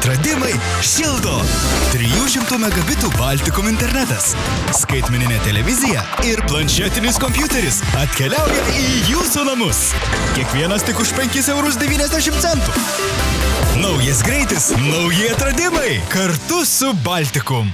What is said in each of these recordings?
atradimai šildo. 300 megabitų Baltikum internetas, skaitmeninė televizija ir planšetinis kompiuteris atkeliauja į jūsų namus. Kiekvienas tik už 5,90 eurus. Naujas greitis, nauji atradimai kartu su Baltikum.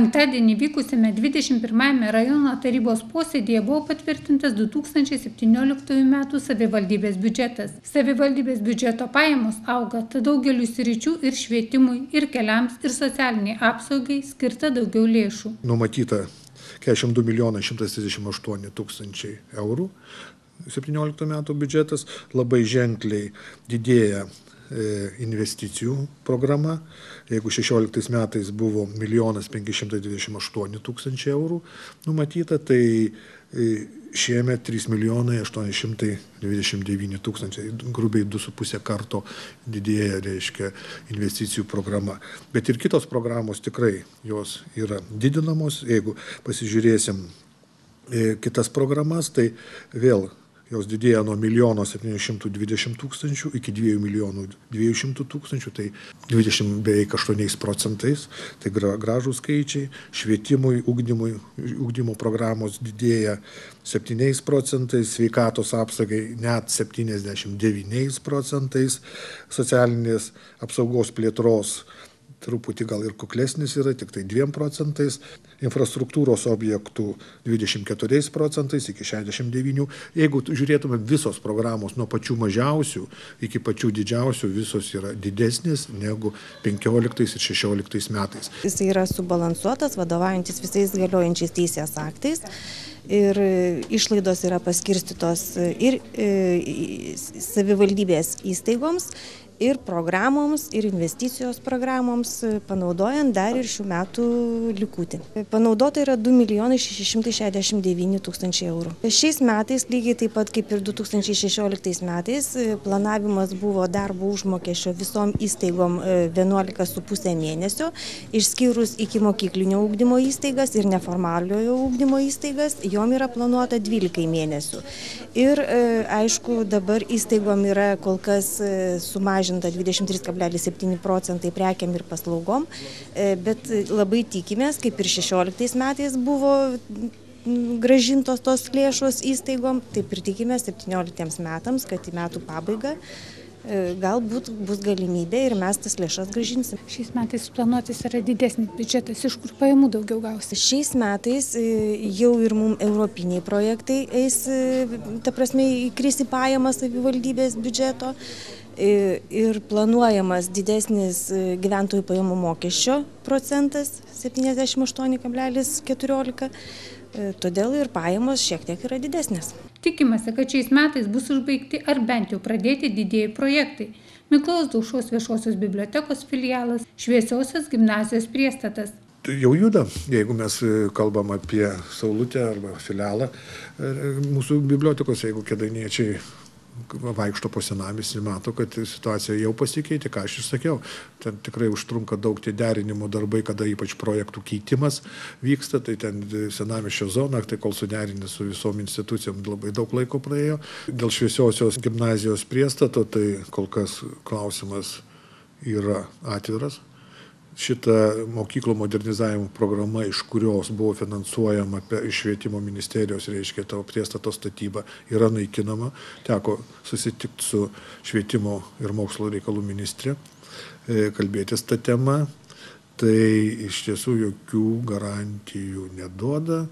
penktadienį vykusiame 21 rajono tarybos posėdėje buvo patvirtintas 2017 m. savivaldybės biudžetas. Savivaldybės biudžeto pajamos auga, tad daugeliu sričių ir švietimui, ir keliams, ir socialiniai apsaugai skirta daugiau lėšų. Numatyta 42 milijonai 138 tūkstančiai eurų. 17 metų biudžetas labai ženkliai didėja E, investicijų programa. Jeigu 16 metais buvo 1 528 tūkstančiai eurų numatyta, tai e, šiemet 3 milijonai 829 tūkstančiai, grubiai 2,5 karto didėja, reiškia, investicijų programa. Bet ir kitos programos tikrai jos yra didinamos. Jeigu pasižiūrėsim e, kitas programas, tai vėl jos didėja nuo 1 720 tūkstančių iki 2 milijonų 200 tūkstančių, tai 20 beveik 8 procentais, tai gražų skaičiai, švietimui, ugdymui, ugdymo programos didėja 7 procentais, sveikatos apsaugai net 79 procentais, socialinės apsaugos plėtros truputį gal ir kuklesnis yra, tik tai 2 procentais, infrastruktūros objektų 24 procentais iki 69. Jeigu žiūrėtume visos programos nuo pačių mažiausių iki pačių didžiausių, visos yra didesnės negu 15 ir 16 metais. Jis yra subalansuotas, vadovaujantis visais galiojančiais teisės aktais ir e, išlaidos yra paskirstytos ir e, savivaldybės įstaigoms, ir programoms ir investicijos programoms e, panaudojant dar ir šių metų likutį e, panaudota yra du milijonai šeši šimtai šešiasdešimt devyni tūkstančiai eurų e, šiais metais lygiai taip pat kaip ir du tūkstančiai šešioliktais metais planavimas buvo darbo užmokesčio visom įstaigom vienuolika su puse mėnesio išskyrus ikimokyklinio ugdymo įstaigas ir neformaliojo ugdymo įstaigas jom yra planuota dvylikai mėnesių ir aišku dabar įstaigom yra kol kas sumažinta sumažinta 23,7 procentai prekiam ir paslaugom, e, bet labai tikimės, kaip ir 16 metais buvo gražintos tos lėšos įstaigom, taip ir tikimės 17 metams, kad į metų pabaigą e, galbūt bus galimybė ir mes tas lėšas gražinsim. Šiais metais planuotis yra didesnis biudžetas, iš kur pajamų daugiau gausi? Šiais metais e, jau ir mums europiniai projektai eis, ta prasme, įkris į pajamas savivaldybės biudžeto ir planuojamas didesnis e, gyventojų pajamų mokesčio procentas 78,14, e, todėl ir pajamos šiek tiek yra didesnės. Tikimasi, kad šiais metais bus užbaigti ar bent jau pradėti didėjai projektai. Miklaus Daušos viešosios bibliotekos filialas, šviesiosios gimnazijos priestatas, tai jau juda. Jeigu mes e, kalbam apie Saulutę arba filialą mūsų bibliotekos, jeigu kedaniečiai vaikšto po senamestį ir mato, kad situacija jau pasikeitė, ką aš ir sakiau. Ten tikrai užtrunka daug tie derinimo darbai, kada ypač projektų keitimas vyksta, tai ten senamiščio zona, tai kol suderinė su visom institucijom labai daug laiko praėjo. Dėl šviesiosios gimnazijos priestato, tai kol kas klausimas yra atviras, šita mokyklų modernizavimo programa, iš kurios buvo finansuojama iš švietimo ministerijos, reiškia, ta priestato statyba yra naikinama. Teko susitikti su švietimo ir mokslo reikalų ministrė, e, kalbėtis tą temą. Tai iš tiesų jokių garantijų neduoda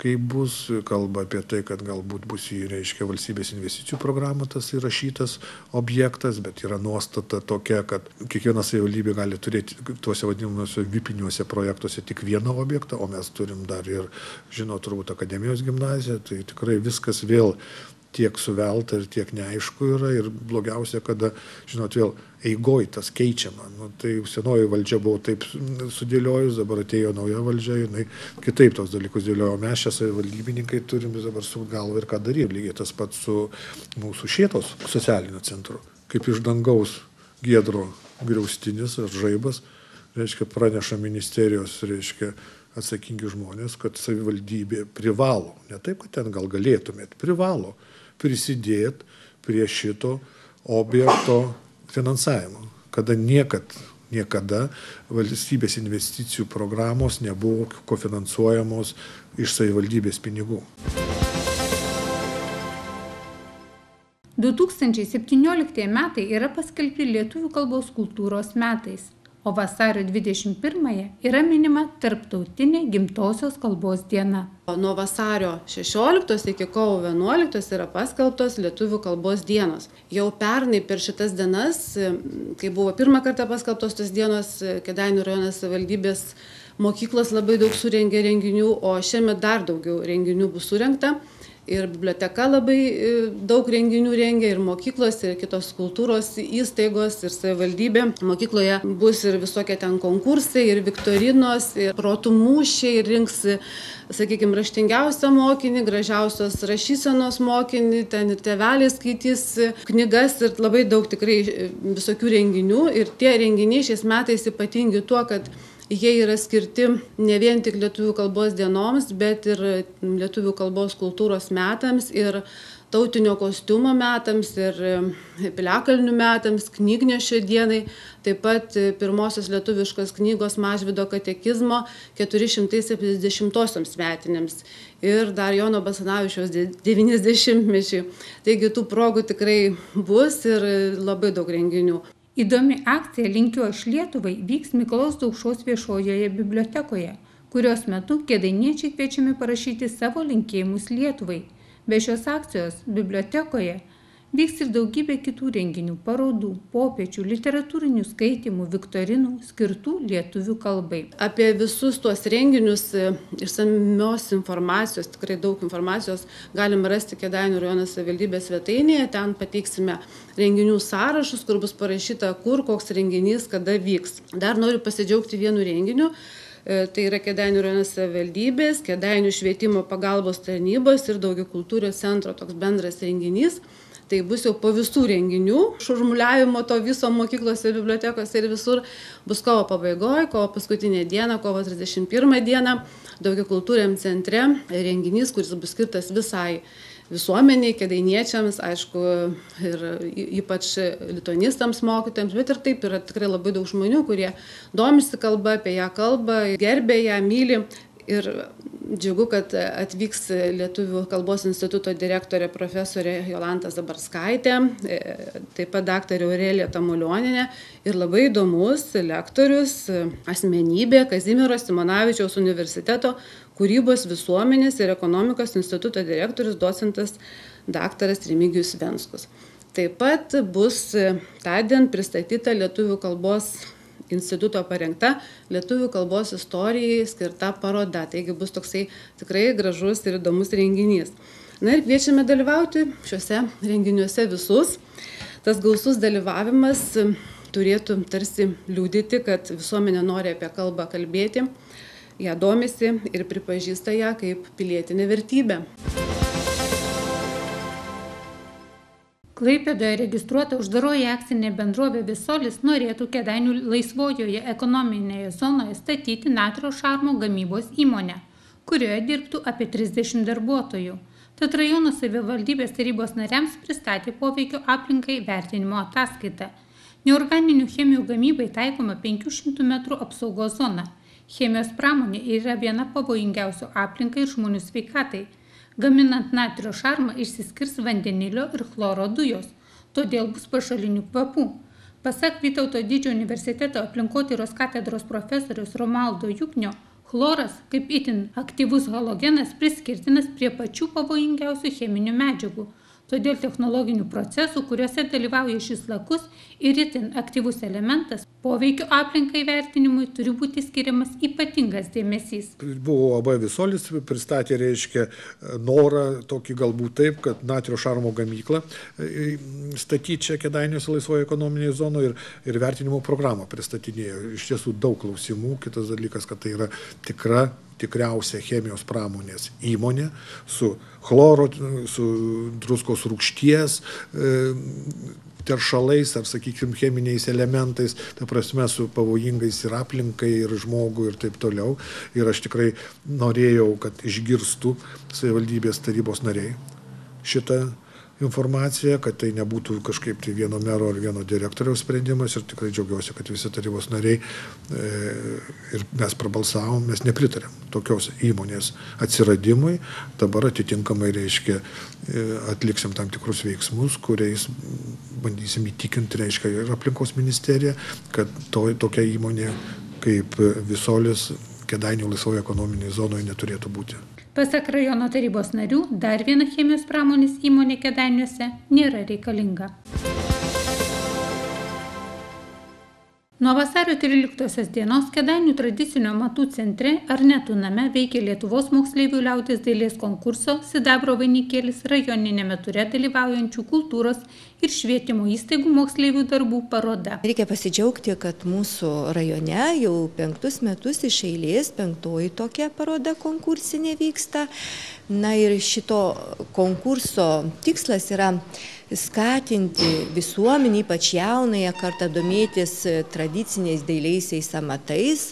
kai bus kalba apie tai kad galbūt bus į reiškia valstybės investicijų programą tas įrašytas objektas bet yra nuostata tokia kad kiekviena savivaldybė gali turėti tuose vadinamuose vipiniuose projektuose tik vieną objektą o mes turim dar ir žinot turbūt akademijos gimnaziją tai tikrai viskas vėl tiek suvelta ir tiek neaišku yra ir blogiausia, kada, žinot, vėl eigoj tas keičiama. Nu, tai senoji valdžia buvo taip sudėliojus, dabar atėjo nauja valdžia, jinai kitaip tos dalykus dėliojo. Mes čia savivaldybininkai turim dabar su galva ir ką daryti. Lygiai tas pats su mūsų šėtos socialiniu centru. Kaip iš dangaus giedro griaustinis ar žaibas, reiškia, praneša ministerijos, reiškia, atsakingi žmonės, kad savivaldybė privalo, ne taip, kad ten gal galėtumėt, privalo prisidėti prie šito objekto finansavimo, kada niekad, niekada valstybės investicijų programos nebuvo kofinansuojamos iš savivaldybės pinigų. 2017 metai yra paskelbti lietuvių kalbos kultūros metais o vasario 21-ąją yra minima Tarptautinė gimtosios kalbos diena. Nuo vasario 16 iki kovo 11 yra paskelbtos lietuvių kalbos dienos. Jau pernai per šitas dienas, kai buvo pirmą kartą paskelbtos tos dienos, Kedainių rajonas savivaldybės mokyklos labai daug surengė renginių, o šiemet dar daugiau renginių bus surengta ir biblioteka labai e, daug renginių rengia ir mokyklos ir kitos kultūros įstaigos ir savivaldybė mokykloje bus ir visokie ten konkursai ir viktorinos ir protų mūšiai ir rinks sakykim raštingiausią mokinį gražiausios rašysenos mokinį ten ir tėveliai skaitys knygas ir labai daug tikrai e, visokių renginių ir tie renginiai šiais metais ypatingi tuo kad jie yra skirti ne vien tik lietuvių kalbos dienoms, bet ir mm, lietuvių kalbos kultūros metams ir tautinio kostiumo metams ir mm, piliakalnių metams, knygnešio dienai, taip pat e, pirmosios lietuviškos knygos Mažvido katekizmo 470-osiams metinėms ir dar Jono Basanavičiaus 90-mečiai. Taigi tų progų tikrai bus ir e, labai daug renginių įdomi akcija linkiu aš lietuvai vyks mikalojaus daukšos viešojoje bibliotekoje kurios metu kėdainiečiai kviečiami parašyti savo linkėjimus lietuvai be šios akcijos bibliotekoje vyks ir daugybė kitų renginių, parodų, popiečių, literatūrinių skaitimų, viktorinų skirtų lietuvių kalbai. Apie visus tuos renginius e, išsamios informacijos, tikrai daug informacijos galim rasti Kedainių rajono savivaldybės svetainėje, ten pateiksime renginių sąrašus, kur bus parašyta, kur koks renginys kada vyks. Dar noriu pasidžiaugti vienu renginiu e, tai yra Kedainių rajono savivaldybės, Kedainių švietimo pagalbos tarnybos ir daugiakultūrio centro toks bendras renginys tai bus jau po visų renginių, šurmuliavimo to viso mokyklose, bibliotekose ir visur, bus kovo pabaigoje, kovo paskutinė diena, kovo 31 diena, daugia kultūriam centre renginys, kuris bus skirtas visai visuomeniai, kedainiečiams, aišku, ir ypač litonistams mokytojams, bet ir taip yra tikrai labai daug žmonių, kurie domisi kalba, apie ją kalbą, gerbė ją, myli ir džiugu kad atvyks lietuvių kalbos instituto direktorė profesorė jolanta zabarskaitė e, taip pat daktarė aurelija tamulionienė ir labai įdomus lektorius asmenybė kazimiero simonavičiaus universiteto kūrybos visuomenės ir ekonomikos instituto direktorius docentas daktaras remigijus venckus taip pat bus tądien pristatyta lietuvių kalbos instituto parengta lietuvių kalbos istorijai skirta paroda. Taigi bus toksai tikrai gražus ir įdomus renginys. Na ir kviečiame dalyvauti šiuose renginiuose visus. Tas gausus dalyvavimas turėtų tarsi liūdyti, kad visuomenė nori apie kalbą kalbėti, ją domisi ir pripažįsta ją kaip pilietinę vertybę. Klaipėdoje registruota uždaroji akcinė bendrovė Visolis norėtų Kedainių laisvojoje ekonominėje zonoje statyti natrio šarmo gamybos įmonę, kurioje dirbtų apie 30 darbuotojų. Tad rajono savivaldybės tarybos nariams pristatė poveikio aplinkai vertinimo ataskaitą. Neorganinių chemijų gamybai taikoma 500 metrų apsaugos zona. Chemijos pramonė yra viena pavojingiausių aplinkai ir žmonių sveikatai gaminant natrio šarmą išsiskirs vandenilio ir chloro dujos todėl bus pašalinių kvapų pasak vytauto didžiojo universiteto aplinkotyros katedros profesoriaus romaldo juknio Chloras, kaip itin aktyvus halogenas, priskirtinas prie pačių pavojingiausių cheminių medžiagų todėl technologinių procesų kuriuose dalyvauja šis lakus ir itin aktyvus elementas poveikio aplinkai vertinimui turi būti skiriamas ypatingas dėmesys buvo uab visolis pristatė reiškia norą tokį galbūt taip kad natrio šarmo gamyklą e, e, statyt čia kėdainiuose laisvoj ekonominėj zonoj ir ir vertinimo programą pristatinėjo iš tiesų daug klausimų kitas dalykas kad tai yra tikra tikriausia chemijos pramonės įmonė su chloro, su druskos rūkšties e, teršalais ar, sakykime, cheminiais elementais, ta prasme, su pavojingais ir aplinkai, ir žmogų, ir taip toliau. Ir aš tikrai norėjau, kad išgirstų savivaldybės tarybos nariai šitą informaciją kad tai nebūtų kažkaip tai vieno mero ar vieno direktoriaus sprendimas ir tikrai džiaugiuosi kad visi tarybos nariai e, ir mes prabalsavom mes nepritarėm tokios įmonės atsiradimui dabar atitinkamai reiškia e, atliksim tam tikrus veiksmus, kuriais bandysim įtikinti, reiškia, ir aplinkos ministeriją, kad to, tokia įmonė kaip visolis Kedainių laisvoje ekonominėje zonoje neturėtų būti pasak rajono tarybos narių dar viena chemijos pramonės įmonė Kedainiuose nėra reikalinga. Nuo vasario 13 dienos Kedainių tradicinio matų centre Arnetų name veikia Lietuvos moksleivių liautis dailės konkurso Sidabro vainikėlis rajoninėme ture dalyvaujančių kultūros ir švietimo įstaigų moksleivių darbų paroda. Reikia pasidžiaugti, kad mūsų rajone jau penktus metus iš eilės penktoji tokia paroda konkursinė vyksta. Na ir šito konkurso tikslas yra skatinti visuomenį, ypač jaunąją kartą domėtis tradiciniais dailiaisiais amatais,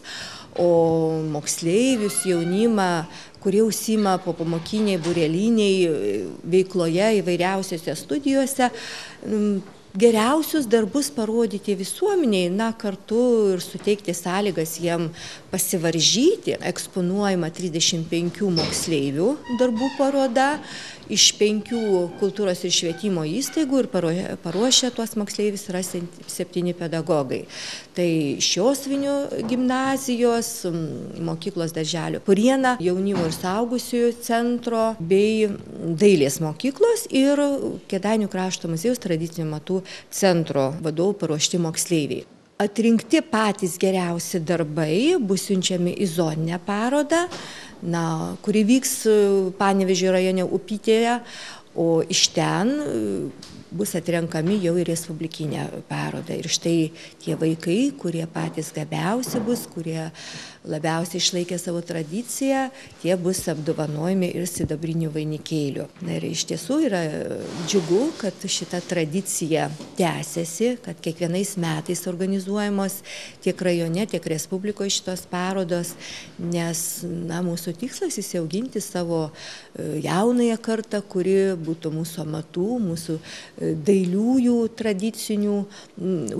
o moksleivius, jaunimą, kurie užsima popamokiniai, bureliniai e, veikloje įvairiausiose studijuose. Mm, geriausius darbus parodyti visuomeniai, na, kartu ir suteikti sąlygas jiem pasivaržyti. Eksponuojama 35 moksleivių darbų paroda iš penkių kultūros ir švietimo įstaigų ir paruošia tuos moksleivius yra septyni pedagogai. Tai šiosvinių gimnazijos, mokyklos darželio Puriena, jaunimo ir saugusiųjų centro bei dailės mokyklos ir Kedainių krašto muziejus tradicinių matų centro vadovų paruošti moksleiviai. Atrinkti patys geriausi darbai bus siunčiami į zoninę parodą, na, kuri vyks e, Panevežio rajone Upytėje, o iš ten e, bus atrenkami jau į Respublikinę parodą. Ir štai tie vaikai, kurie patys gabiausi bus, kurie labiausiai išlaikė savo tradiciją, tie bus apdovanojami ir sidabrinių vainikėlių. Na ir iš tiesų yra džiugu, kad šita tradicija tęsiasi, kad kiekvienais metais organizuojamos tiek rajone, tiek Respublikoje šitos parodos, nes na, mūsų tikslas įsiauginti savo e, jaunąją kartą, kuri būtų mūsų amatų, mūsų e, dailiųjų tradicinių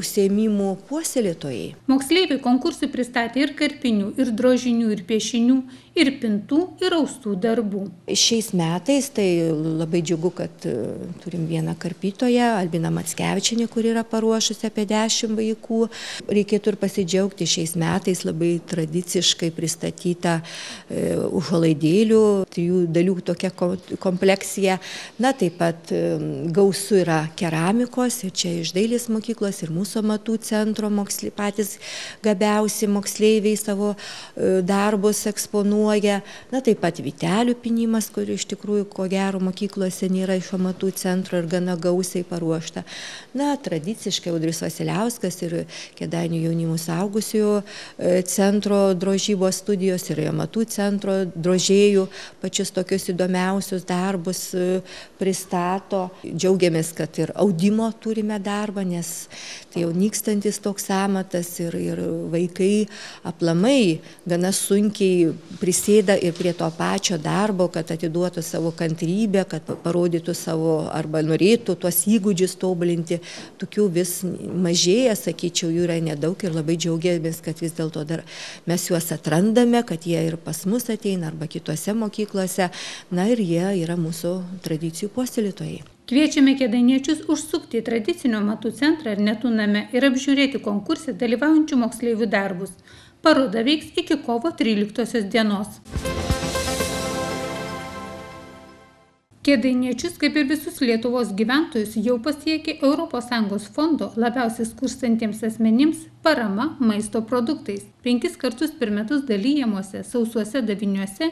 užsiemimų puoselėtojai moksleiviai konkursui pristatė ir karpinių ir drožinių ir piešinių ir pintų, ir austų darbų. Šiais metais tai labai džiugu, kad e, turim vieną karpytoją, Albiną Matskevičinį, kur yra paruošusi apie 10 vaikų. Reikėtų ir pasidžiaugti šiais metais labai tradiciškai pristatytą e, užuolaidėlių, trijų dalių tokia kompleksija. Na, taip pat e, gausu yra keramikos ir čia iš dailės mokyklos ir mūsų matų centro moksli, patys gabiausi moksleiviai savo e, darbus eksponuoja kainuoja na taip pat vytelių pynimas kurių iš tikrųjų ko gero mokyklose nėra iš amatų centro ir gana gausiai paruošta na tradiciškai audrius vasiliauskas ir kėdainių jaunimo suaugusiųjų e, centro drožybos studijos ir amatų centro drožėjų pačius tokius įdomiausius darbus e, pristato džiaugiamės kad ir audimo turime darbą nes tai jau nykstantis toks amatas ir ir vaikai aplamai gana sunkiai prisidengia prisėda ir prie to pačio darbo, kad atiduotų savo kantrybę, kad parodytų savo arba norėtų tuos įgūdžius tobulinti. Tokių vis mažėja, sakyčiau, jų yra nedaug ir labai džiaugiamės, kad vis dėlto dar mes juos atrandame, kad jie ir pas mus ateina arba kitose mokyklose. Na ir jie yra mūsų tradicijų puoselėtojai. Kviečiame kėdainiečius užsukti į tradicinio matų centrą Arnetų name ir apžiūrėti konkursą dalyvaujančių moksleivių darbus. Paroda veiks iki kovo 13 dienos. Kėdainiečius, kaip ir visus Lietuvos gyventojus, jau pasiekė ES fondo labiausiai skurstantiems asmenims parama maisto produktais. Penkis kartus per metus dalyjamuose sausuose daviniuose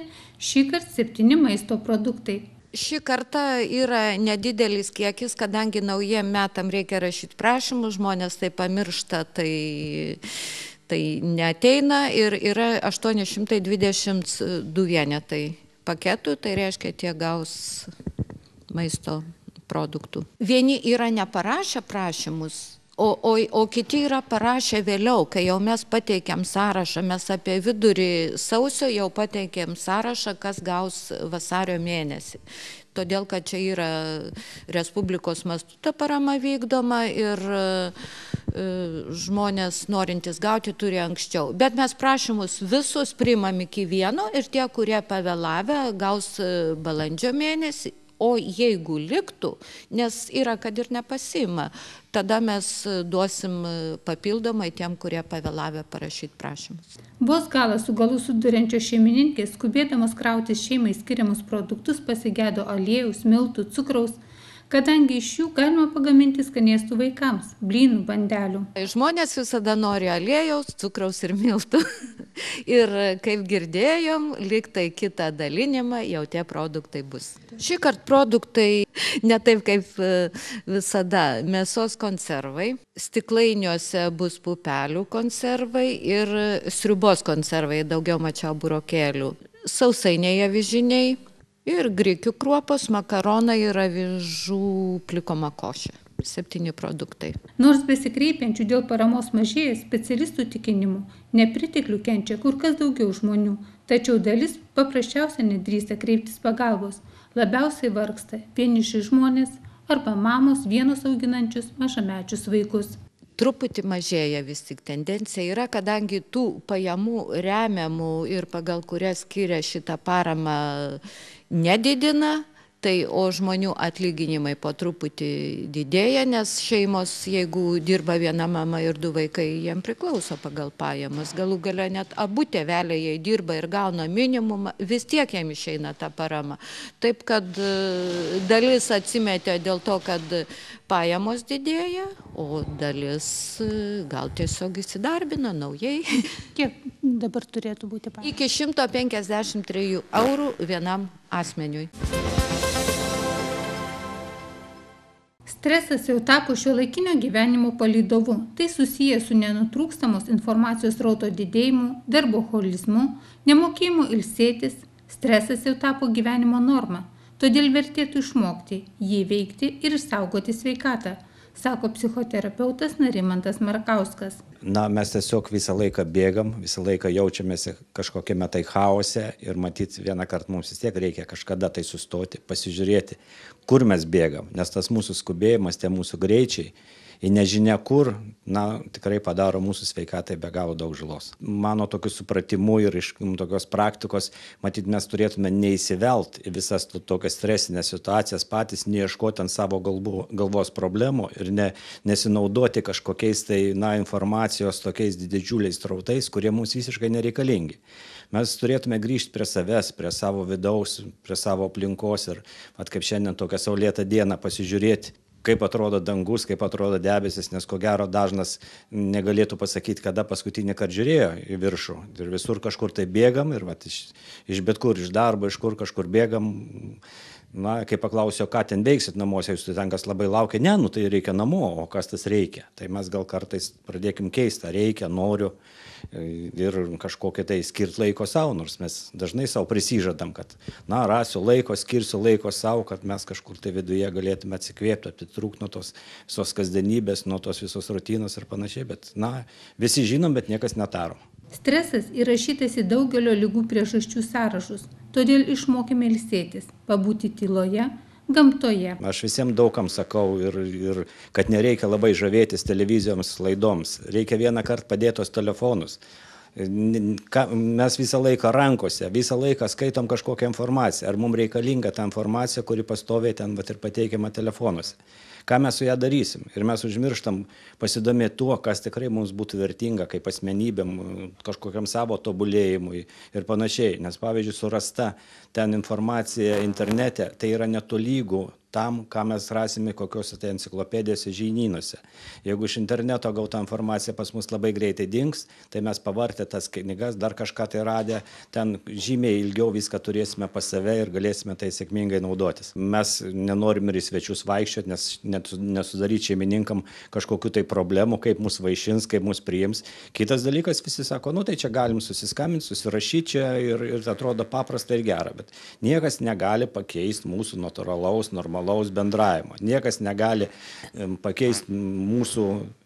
šį kartą septyni maisto produktai. Šį kartą yra nedidelis kiekis, kadangi naujiem metam reikia rašyti prašymus, žmonės tai pamiršta, tai tai neateina ir yra 822 vienetai paketų, tai reiškia tie gaus maisto produktų. Vieni yra neparašę prašymus, O, o, o kiti yra parašę vėliau, kai jau mes pateikėm sąrašą, mes apie vidurį sausio jau pateikėm sąrašą, kas gaus vasario mėnesį. Todėl, kad čia yra Respublikos mastu ta parama vykdoma ir e, žmonės norintys gauti turi anksčiau. Bet mes prašymus visus primam iki vieno ir tie, kurie pavėlavę, gaus e, balandžio mėnesį o jeigu liktų, nes yra, kad ir nepasima, tada mes duosim e, papildomai tiem, kurie pavėlavę parašyti prašymus. Vos galą su galu suduriančios šeimininkės, skubėdamos krauti šeimai skiriamus produktus, pasigėdo aliejus, miltų, cukraus kadangi iš jų galima pagaminti skanėstų vaikams, blynų bandelių. Žmonės visada nori aliejaus, cukraus ir miltų. ir kaip girdėjom, liktai kitą dalinimą jau tie produktai bus. Šį kartą produktai ne taip kaip e, visada - mėsos konservai, stiklainiuose bus pupelių konservai ir sriubos konservai, daugiau mačiau burokėlių sausainiai avižiniai ir grikių kruopos makaronai ir avižų plikoma košė septyni produktai nors besikreipiančių dėl paramos mažėja specialistų tikinimu nepriteklių kenčia kur kas daugiau žmonių tačiau dalis paprasčiausiai nedrįsta kreiptis pagalbos labiausiai vargsta vieniši žmonės arba mamos vienos auginančius mažamečius vaikus truputį mažėja vis tik tendencija yra, kadangi tų pajamų remiamų ir pagal kurias skiria šitą paramą nedidina tai o žmonių atlyginimai po truputį didėja nes šeimos jeigu dirba viena mama ir du vaikai jiem priklauso pagal pajamas galų gale net abu tėveliai jei dirba ir gauna minimumą vis tiek jiem išeina ta parama taip kad e, dalis atsimetė dėl to kad pajamos didėja o dalis e, gal tiesiog įsidarbina naujai kiek dabar turėtų būti pajamos iki šimto penkiasdešimt trijų eurų vienam asmeniui Stresas jau tapo šio laikinio gyvenimo palydovu. Tai susiję su nenutrūkstamos informacijos rauto didėjimu, darboholizmu, nemokėjimu ilsėtis. Stresas jau tapo gyvenimo norma. Todėl vertėtų išmokti jį veikti ir išsaugoti sveikatą sako psichoterapeutas Narimantas Markauskas. Na, mes tiesiog visą laiką bėgam, visą laiką jaučiamės kažkokiame tai chaose ir matyti vieną kartą mums vis tiek reikia kažkada tai sustoti, pasižiūrėti, kur mes bėgam, nes tas mūsų skubėjimas, tie mūsų greičiai į nežinia kur na tikrai padaro mūsų sveikatai be galo daug žalos mano tokiu supratimu ir iš tokios praktikos matyt mes turėtume neįsivelt į visas tokias stresines situacijas patys neieškot ant savo galbų galvos problemų ir ne nesinaudoti kažkokiais tai na informacijos tokiais didžiuliais srautais kurie mums visiškai nereikalingi mes turėtume grįžt prie savęs prie savo vidaus prie savo aplinkos ir vat kaip šiandien tokią saulėtą dieną pasižiūrėt kaip atrodo dangus kaip atrodo debesys nes ko gero dažnas negalėtų pasakyt kada paskutinįkart žiūrėjo į viršų ir visur kažkur tai bėgam ir vat iš iš bet kur iš darbo iš kur kažkur bėgam na kai paklausiau ką ten veiksit namuose jūs tai ten kas labai laukia ne nu tai reikia namo o kas tas reikia tai mes gal kartais pradėkim keist tą reikia noriu ir kažkokią tai skirt laiko sau, nors mes dažnai savo prisižadam, kad, na, rasiu laiko, skirsiu laiko savo, kad mes kažkur tai viduje galėtume atsikvėpti, atitrūkti nuo tos visos kasdienybės, nuo tos visos rutinos ir panašiai, bet, na, visi žinom, bet niekas netaro. Stresas įrašytas į daugelio lygų priežasčių sąrašus, todėl išmokime ilsėtis, pabūti tyloje, gamtoje. Aš visiems daugam sakau ir, ir kad nereikia labai žavėtis televizijoms laidoms, reikia vieną kartą padėtos telefonus. Mes visą laiką rankose, visą laiką skaitom kažkokią informaciją, ar mums reikalinga ta informacija, kuri pastoviai ten vat, ir pateikiama telefonuose ką mes su ja darysim ir mes užmirštam pasidomėt tuo kas tikrai mums būtų vertinga kaip asmenybėm kažkokiam savo tobulėjimui ir panašiai nes pavyzdžiui surasta ten informacija internete tai yra netolygu tam ką mes rasime kokiose tai enciklopedijose žinynuose jeigu iš interneto gauta informacija pas mus labai greitai dings tai mes pavartę tas knygas dar kažką tai radę ten žymiai ilgiau viską turėsime pas save ir galėsime tai sėkmingai naudotis mes nenorim ir į svečius vaikščiot nes net nesudaryt šeimininkam kažkokių tai problemų kaip mus vaišins kaip mus priims kitas dalykas visi sako nu tai čia galim susiskambint susirašyt čia ir ir atrodo paprasta ir gera bet niekas negali pakeist mūsų natūralaus normalaus normalaus bendravimo. Niekas negali pakeisti mūsų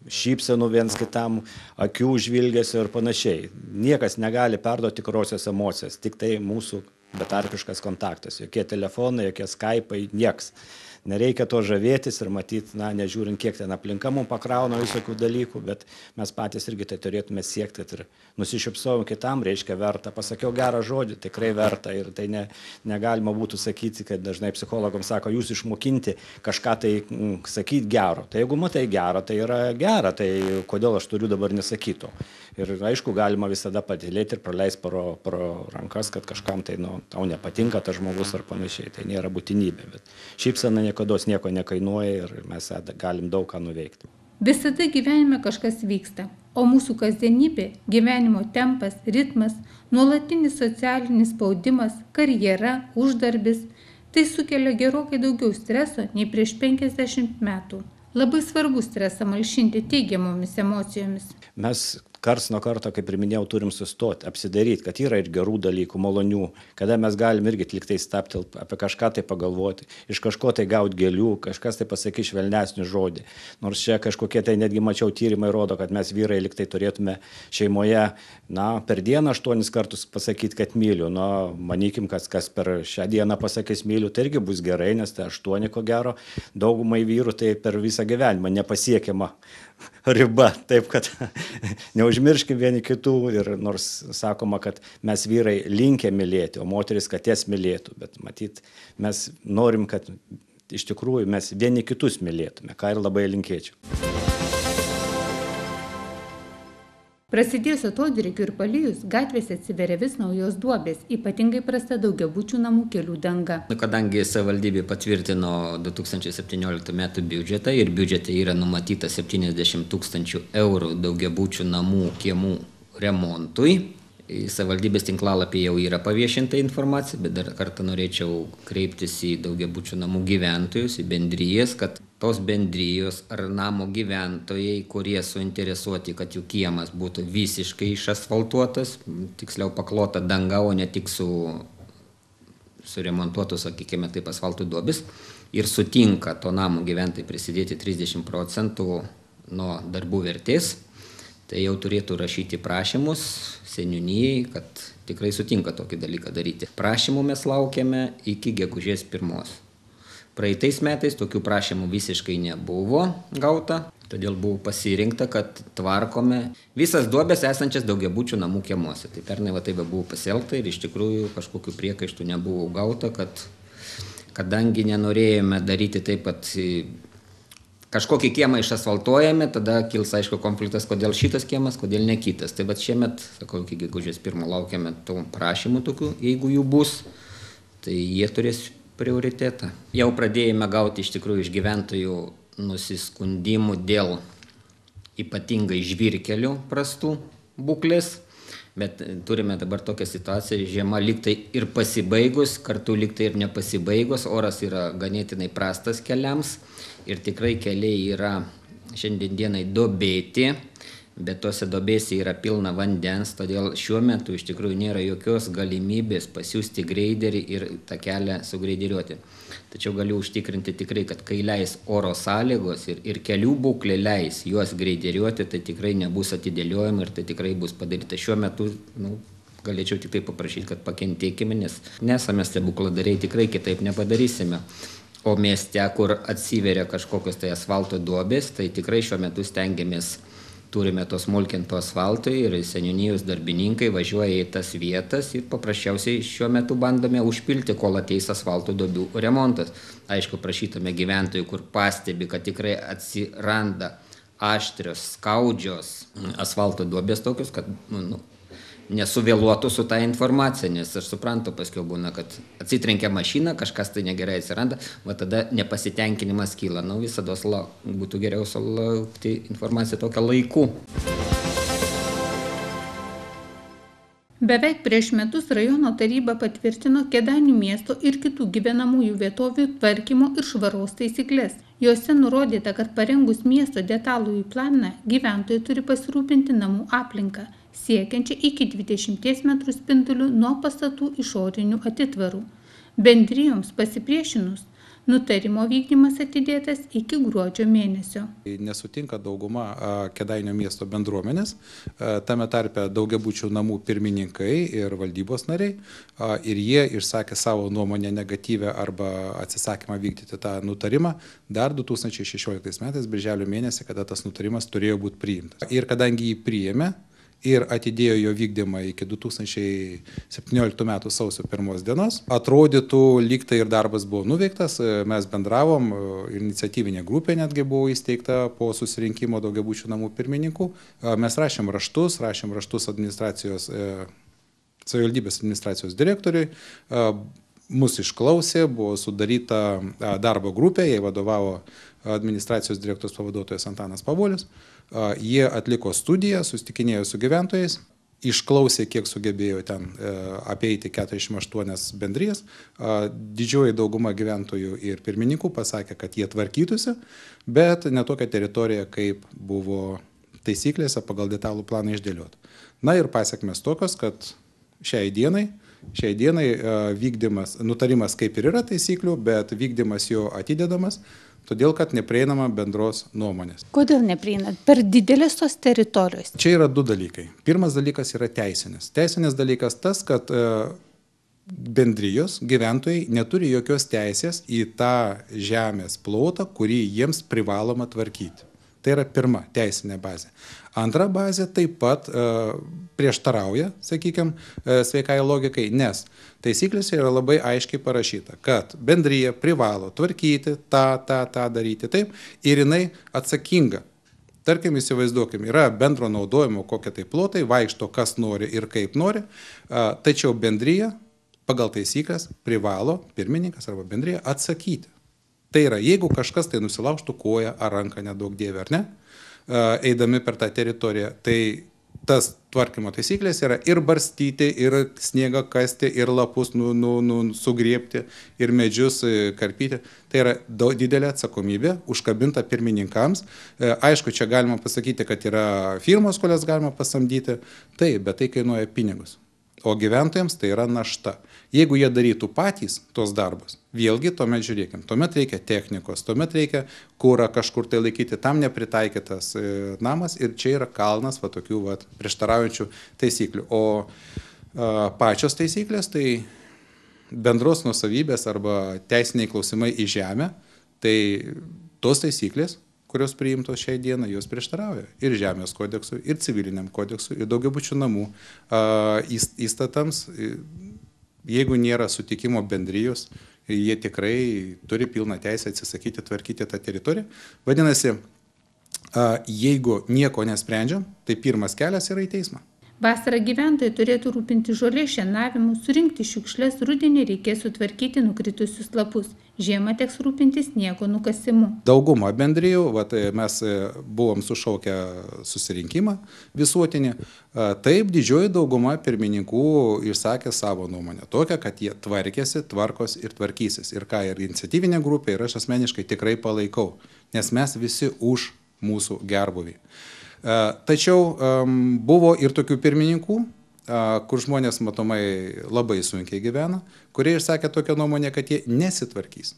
šypsenų viens kitam, akių žvilgesio ir panašiai. Niekas negali perduoti tikrosios emocijos, tik tai mūsų betarpiškas kontaktas, jokie telefonai, jokie Skype'ai, nieks nereikia to žavėtis ir matyt na nežiūrint kiek ten aplinka mum pakrauna visokių dalykų bet mes patys irgi tai turėtume siekt kad ir nusišypsojau kitam reiškia verta pasakiau gerą žodį tikrai verta ir tai ne negalima būtų sakyti kad dažnai psichologams sako jūs išmokinti kažką tai mm, sakyt gero tai jeigu matai gera tai yra gera tai kodėl aš turiu dabar nesakyt to ir aišku galima visada patylėt ir praleist pro pro rankas kad kažkam tai nu tau nepatinka tas žmogus ar panašiai tai nėra būtinybė bet šypsena ne niekados nieko nekainuoja ir mes galim daug ką nuveikti. Visada gyvenime kažkas vyksta, o mūsų kasdienybė, gyvenimo tempas, ritmas, nuolatinis socialinis spaudimas, karjera, uždarbis - tai sukelia gerokai daugiau streso nei prieš 50 metų. Labai svarbu stresą malšinti teigiamomis emocijomis. Mes karts nuo karto kaip ir minėjau turim sustot apsidairyt kad yra ir gerų dalykų malonių kada mes galim irgi lygtai stabtelt apie kažką tai pagalvoti iš kažko tai gaut gėlių kažkas tai pasakys švelnesnį žodį nors čia kažkokie tai netgi mačiau tyrimai rodo kad mes vyrai lygtai turėtume šeimoje na per dieną aštuonis kartus pasakyt kad myliu na manykim kas kas per šią dieną pasakys myliu tai irgi bus gerai nes tie aštuoni ko gero daugumai vyrų tai per visą gyvenimą nepasiekiama riba, taip kad neužmirškim vieni kitų ir nors sakoma, kad mes vyrai linkę mylėti, o moteris, kad jas mylėtų, bet matyt, mes norim, kad iš tikrųjų mes vieni kitus mylėtume, ką ir labai linkėčiau. prasidėjus atodrėkiui ir palijus gatvėse atsiveria vis naujos duobės ypatingai prasta daugiabučių namų kelių danga nu, kadangi savivaldybė patvirtino du tūkstančiai septynioliktų metų biudžetą ir biudžete yra numatyta septyniasdešimt tūkstančių eurų daugiabučių namų kiemų remontui savivaldybės tinklalapyje jau yra paviešinta informacija, bet dar kartą norėčiau kreiptis į daugiabučių namų gyventojus, į bendryjas, kad tos bendryjos ar namo gyventojai, kurie suinteresuoti, kad jų kiemas būtų visiškai išasfaltuotas, tiksliau paklota danga, o ne tik su suremontuotų, sakykime, taip asfaltų duobis ir sutinka to namo gyventojai prisidėti 30 procentų nuo darbų vertės, tai jau turėtų rašyti prašymus seniūnijai kad tikrai sutinka tokį dalyką daryti prašymų mes laukiame iki gegužės pirmos praeitais metais tokių prašymų visiškai nebuvo gauta todėl buvo pasirinkta kad tvarkome visas duobes esančias daugiabučių namų kiemuose tai pernai va taip va buvo pasielgta ir iš tikrųjų kažkokių priekaištų nebuvo gauta kad kadangi nenorėjome daryti taip kad kažkokį kiemą išasfaltuojame tada kils aišku konfliktas kodėl šitas kiemas kodėl ne kitas tai vat šiemet sakau iki gegužės pirmo laukiame tų prašymų tokių jeigu jų bus tai jie turės prioritetą jau pradėjome gauti iš tikrųjų iš gyventojų nusiskundimų dėl ypatingai žvyrkelių prastų būklės Bet turime dabar tokią situaciją, žiema liktai ir pasibaigus, kartu liktai ir nepasibaigus, oras yra ganėtinai prastas keliams, ir tikrai keliai yra šiandien dienai dobėti, bet tose dobėse yra pilna vandens, todėl šiuo metu iš tikrųjų nėra jokios galimybės pasiūsti greiderį ir tą kelią sugreideriuoti. Tačiau galiu užtikrinti tikrai, kad kai leis oro sąlygos ir, ir kelių būklė leis juos greideriuoti, tai tikrai nebus atidėliojama ir tai tikrai bus padaryta. Šiuo metu nu, galėčiau tik tai paprašyti, kad pakentėkime, nes nesame stebukladariai, tikrai kitaip nepadarysime o mieste, kur atsiveria kažkokios tai asfalto duobės, tai tikrai šiuo metu stengiamės, turime tos smulkinto asfalto ir seniūnijos darbininkai važiuoja į tas vietas ir paprasčiausiai šiuo metu bandome užpilti, kol ateis asfalto duobių remontas. Aišku, prašytume gyventojų, kur pastebi, kad tikrai atsiranda aštrios, skaudžios asfalto duobės tokius, kad nu, nu nesuvėluotų su tą informacija, nes aš suprantu, paskui būna, kad atsitrenkia mašina, kažkas tai negerai atsiranda, va tada nepasitenkinimas kyla. Na, nu, visada lauk, būtų geriau sulaukti informaciją tokią laiku. Beveik prieš metus rajono taryba patvirtino Kedanių miesto ir kitų gyvenamųjų vietovių tvarkymo ir švaros taisyklės. Jose nurodyta, kad parengus miesto detalųjį planą, gyventojai turi pasirūpinti namų aplinką siekiančią iki 20 m spindulių nuo pastatų išorinių atitvarų. Bendrijoms pasipriešinus, nutarimo vykdymas atidėtas iki gruodžio mėnesio. Nesutinka dauguma Kedainio miesto bendruomenės, tame tarpe daugiabučių namų pirmininkai ir valdybos nariai, ir jie išsakė savo nuomonę negatyvę arba atsisakymą vykdyti tą nutarimą dar 2016 metais, birželio mėnesį, kada tas nutarimas turėjo būti priimtas. Ir kadangi jį priėmė, ir atidėjo jo vykdymą iki 2017 metų sausio pirmos dienos. Atrodytų, lyg tai ir darbas buvo nuveiktas, mes bendravom, iniciatyvinė grupė netgi buvo įsteigta po susirinkimo daugiabučių namų pirmininkų. Mes rašėm raštus, rašėm raštus administracijos, e, savivaldybės administracijos direktoriui. E, Mūsų išklausė, buvo sudaryta e, darbo grupė, jai vadovavo administracijos direktorius pavaduotojas Antanas Pavolis. Jie atliko studiją, sustikinėjo su gyventojais, išklausė, kiek sugebėjo ten e, apeiti 48 bendrijas. Didžioji dauguma gyventojų ir pirmininkų pasakė, kad jie tvarkytųsi, bet ne tokia teritorija, kaip buvo taisyklėse pagal detalų planą išdėliot. Na ir pasiekmes tokios, kad šiai dienai Šiai dienai e, vykdymas, nutarimas kaip ir yra taisyklių, bet vykdymas jo atidedamas, todėl kad neprieinama bendros nuomonės. Kodėl neprieinat? Per didelės tos teritorijos? Čia yra du dalykai. Pirmas dalykas yra teisinis. Teisinis dalykas tas, kad e, bendrijos gyventojai neturi jokios teisės į tą žemės plotą, kurį jiems privaloma tvarkyti. Tai yra pirma teisinė bazė. Antra bazė taip pat e, prieštarauja, sakykime, e, sveikai logikai, nes taisyklėse yra labai aiškiai parašyta, kad bendryje privalo tvarkyti, tą, tą, tą daryti taip ir jinai atsakinga. Tarkim, įsivaizduokim, yra bendro naudojimo kokie tai plotai, vaikšto kas nori ir kaip nori, e, tačiau bendryje pagal taisyklės privalo pirmininkas arba bendryje atsakyti Tai yra, jeigu kažkas tai nusilauštų koją ar ranką, nedaug dievė, ar ne, e, eidami per tą teritoriją, tai tas tvarkymo taisyklės yra ir barstyti, ir sniegą kasti, ir lapus nu, nu, nu, sugriepti, ir medžius e, karpyti. Tai yra daug, didelė atsakomybė užkabinta pirmininkams. E, aišku, čia galima pasakyti, kad yra firmos, kurias galima pasamdyti. Taip, bet tai kainuoja pinigus o gyventojams tai yra našta. Jeigu jie darytų patys tuos darbus, vėlgi tuomet žiūrėkim, tuomet reikia technikos, tuomet reikia kūrą kažkur tai laikyti, tam nepritaikytas e, namas ir čia yra kalnas va tokių va prieštaraujančių taisyklių. O a, e, pačios taisyklės tai bendros nusavybės arba teisiniai klausimai į žemę, tai tos taisyklės kurios priimtos šiai dienai, jos prieštarauja ir Žemės kodeksui, ir civiliniam kodeksui, ir daugiabučių namų įstatams. Jeigu nėra sutikimo bendrijos, jie tikrai turi pilną teisę atsisakyti tvarkyti tą teritoriją. Vadinasi, jeigu nieko nesprendžiam, tai pirmas kelias yra į teismą vasarą gyventojai turėtų rūpintis žolės šienavimu surinkti šiukšles rudenį reikės sutvarkyti nukritusius lapus žiemą teks rūpintis sniego nukasimu dauguma bendrijų vat e, mes e, buvom sušaukę susirinkimą visuotinį e, taip didžioji dauguma pirmininkų išsakė savo nuomonę tokią kad jie tvarkėsi tvarkos ir tvarkysis ir ką ir iniciatyvinė grupė ir aš asmeniškai tikrai palaikau nes mes visi už mūsų gerbūvį E, tačiau buvo ir tokių pirmininkų, e, kur žmonės matomai labai sunkiai gyvena, kurie išsakė tokią nuomonę, kad jie nesitvarkys.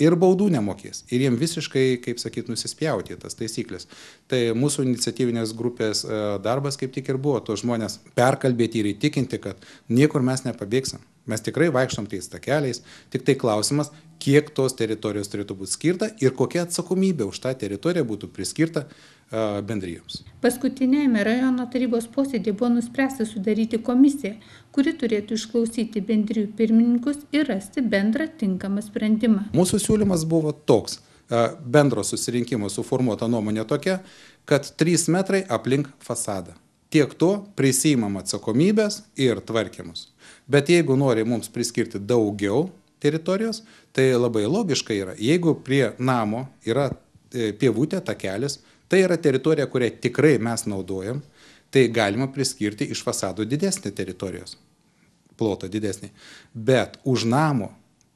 Ir baudų nemokės. Ir jiem visiškai, kaip sakyt, nusispjauti tas taisyklės. Tai mūsų iniciatyvinės grupės e, darbas kaip tik ir buvo tos žmonės perkalbėti ir įtikinti, kad niekur mes nepabėgsim. Mes tikrai vaikštom tais takeliais. Tik tai klausimas, kiek tos teritorijos turėtų būti skirta ir kokia atsakomybė už tą teritoriją būtų priskirta bendrijoms. Paskutinėme rajono tarybos posėdėje buvo nuspręsta sudaryti komisiją, kuri turėtų išklausyti bendrijų pirmininkus ir rasti bendrą tinkamą sprendimą. Mūsų siūlymas buvo toks - bendro susirinkimo suformuota nuomonė tokia, kad 3 metrai aplink fasadą. Tiek to prisimam atsakomybės ir tvarkymus. Bet jeigu nori mums priskirti daugiau teritorijos, tai labai logiška yra, jeigu prie namo yra e, pievutė, takelis, Tai yra teritorija, kurią tikrai mes naudojam, tai galima priskirti iš fasado didesnį teritorijos, plotą didesnį. Bet už namo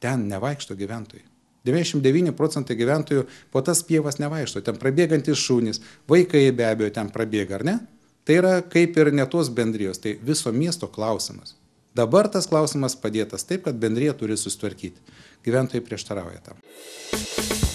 ten nevaikšto gyventojai. 99 procentai gyventojų po tas pievas nevaikšto, ten prabėgantis šūnis, vaikai be abejo ten prabėga, ar ne? Tai yra kaip ir ne tos bendrijos, tai viso miesto klausimas. Dabar tas klausimas padėtas taip, kad bendrija turi sustvarkyti. Gyventojai prieštarauja tam.